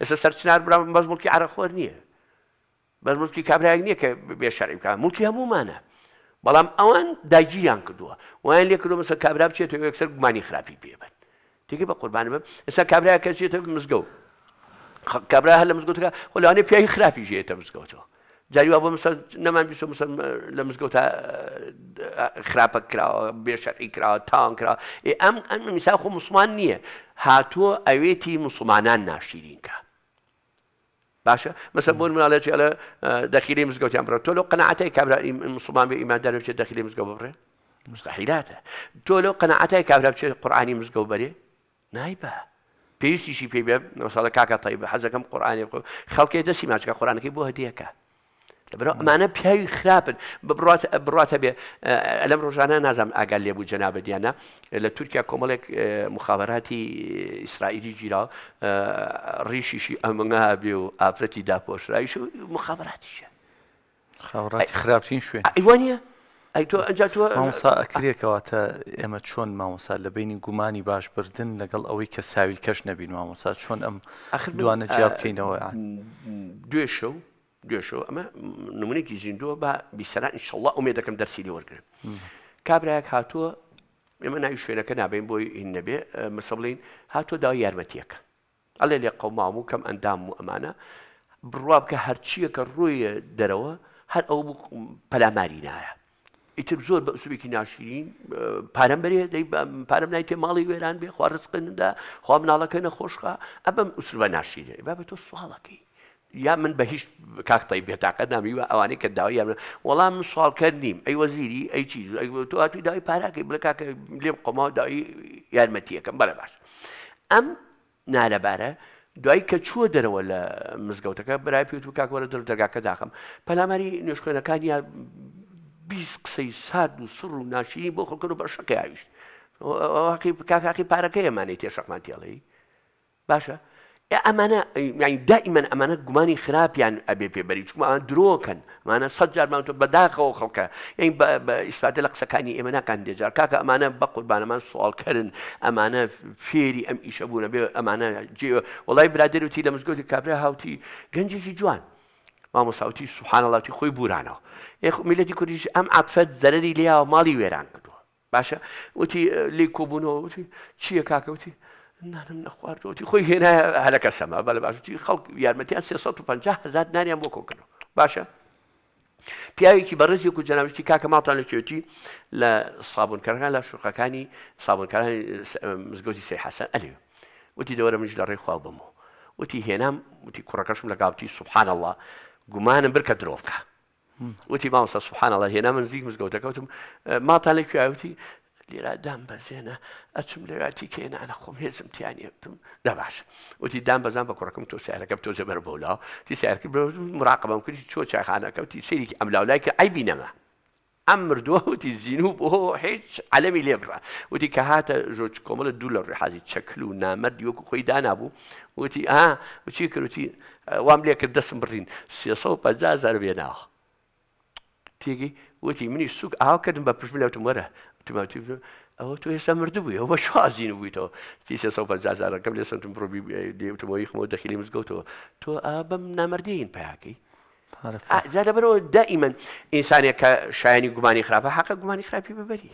ئێستا سەرچنار برا نیه، مڵکی عراخۆر نییە بەس ملکی کابراایک نییە کە بێشاری بکە مڵکی هەمومانە بەڵام ئەوان داگیریان کردووە ویان لێ کردو مەسە کابرا بچێت یەکسەر گومانی خراپی پێبن تێکی بە قوربانە بم ئێستا کابرا کەچێتە مزگەوت کابرا هە لە مزگوتەکە خۆلانێ خب پیاوی خراپی ژێتە مزگەوتەوە جاریوا بۆ نەمان بیست مس لە مزگەوت خراپە کراوە بێشەرعی کراوە تاوان تان ئێ ئەم ئەم میسا خۆ مسلمان نییە هاتووە ئەوێتی مسلمانان ناشیرینکە باشە مەسە بۆن مناڵێت ئەلە اه، دەخیری مزگەوتیان بڕێت تۆ لە قناعتي كابرا مسلمان بێ ئیماندار بچێت دەخیری مزگە بڕێ مستحیلاتە تۆ لەو قەنعەتی کابرا بچێت قورآانی مزگە بەرێ نایبە پێویستیشی پێ بێ ساڵە کاکە تایبە قراني خلقي دسي ماشي ماچکە قورانەکەی بۆ بەرەو ئەمانە پیاوی خراپن بڕاتە بێ ئەلم ڕۆژانە نازانم ئاگال لێبوو جەنابە دیانە لە تورکیا کۆمەڵێک مخابەتی ئیسرائیلی گیرا ڕیشیشی ئەمەنگا بێ و ئافرەتی داپۆشرایش و مخابەتیشە خراپترین شوێن ئەیوانە ئەی تۆ ئەجا تۆ مامۆسا ئەکرێکەوەتە ئێمە چۆن مامۆسا لە بینی گومانی باش بردن لەگەڵ ئەوەی کە ساویل کەش نەبین مامۆسا چۆن ئەم دوانە جیاب بکەینەوە دوێ شەو گوێشەوە ئەمە نمونێکی زیندووە بە بیسەرا ئینشله ئومێ دەکەم دەرسیری وەرگن کابراایك هاتووە ئێمە ناوی شوێنەکە نابین بۆی هین نەبێ مسەڵین هاتووە داوای یارمەتیەکە ئەلێ لێ قەومام و کەم ئەندام و ئەمانە بڕوا بکە هەرچیەکە ڕوویە دەرەوە هەر ئەو پەلاماری نایە ئیتر زۆر بە ئوسوبێکی ناشرین پارەم بەرێ پارەم نای تێ ماڵی وێران بێ خوارزقندا خوا مناڵەکە نەخۆشقا ئەبم ئوسوە ناشیرێ بابێت تۆ سوالەکەی یا من بە هیچ کاکتای بێتاقە نامیوە ئەوانەی کە داوای وەڵام من سوالکە نیم ئەی وەزیری ئەی چیز توی داوای پاراکەی بڵ کاکە لێم قۆما داوای یارمەتیەکەم بەرە باش ئەم نالەبارە دوای کە چووە دەرەوە لە مزگەوتەکە برای پێوت و کاکوەرە دەر دەرگاکە داخم پەلاماری نوێشکێنەکانی یا بیست قسەی سارد و سڕ و ناشینی بۆ خەکەن و بەشەکە یاویشت کاکاقی پارەکەی ئەمانەی تێشەقمان تێڵەی باشە ئەمانە دائیمەن ئەمانە گومانی أنا ئەبێ ما چکم ئەمان انا مانە سەد جارمانتۆ بەداخەوە خەڵکە ئەین ئیسپاتە لە كان ئێمە ناکان دێجار کاکە ئەمانە بە قوربانەمان سوالکردن ئەمانە فێری ئەم ئیشە بوونە بێ امانه جي والله برادر وتی لە مزگەوتی کابرا هاوتی گەنجێکی جوان مامۆساوتی سوحانەڵاتی خۆی بورانەوە میلەتی کوردیش ئەم عاتفەت زەرری لیا و ماڵی وێران کردووە باشە وتی لی وتي وتی چییە وتي نانم نەخوار تۆتی خۆی هێنا هەلەکە سەما بە لە باشی خەڵک یارمەتیان 350 هزار نانیان بۆ کۆکنەوە باشە پیاوێکی بەڕزیێک و جەناویشتی کاکە ماڵتان لە کوێتی لە سابونکەران لە شوقەکانی سابونکارانی مزگۆزی سی حەسەن ئەلێ وتی دەوەرە منش لە ڕێی خواڵ بمەوە وتی هێنام وتی کوڕەکەشم لە گاوتی سبحان الله گومانم برکە درۆفکە ما مامستا سبحان الله هێنا من زیک ما ماتان لە کوێوتی لێرا دام بەزێنە ئەچم لە وتی کێنانە خۆم هێزم تیانیتم دا باشە وتی دام بەزان بە کوڕەکەم تۆ سیارەکەم تۆ زەبەر بۆلاو تی سیارکە مراقبم کردی چۆ چایخانەکە وتی سێریکی ئەم لاولای کە ئای بینەمە ئەم مردووە وتی زینوب بۆ هیچ ئەلەمی لێبڕە وتی کە هاتە ژۆچ کۆمەڵە دوو لە ڕێحازی چەکل و نامەردی وەکو خۆی دانابوو وتی ئا وچی کردوتی وام لێ کرد دەسم بڕین سێ پزار بێناوە تێگەی وتی منیش سوک ئاو کردم بە پشم لەوتم وەرە تماتی ئەوە تو ئێستا مردبووی ئەوە شازین بوویتەوە تی سەزارەکەم لە سنتم ڕۆبی دێوتمەوەی خمەوە دەخلی مزگەوتەوە تۆ ئابم نامردین پاکی زیاد بەرەوە دائیمەن ئینسانێک کە شایانی گومانی خراپە حقە گومانی خراپی ببەری.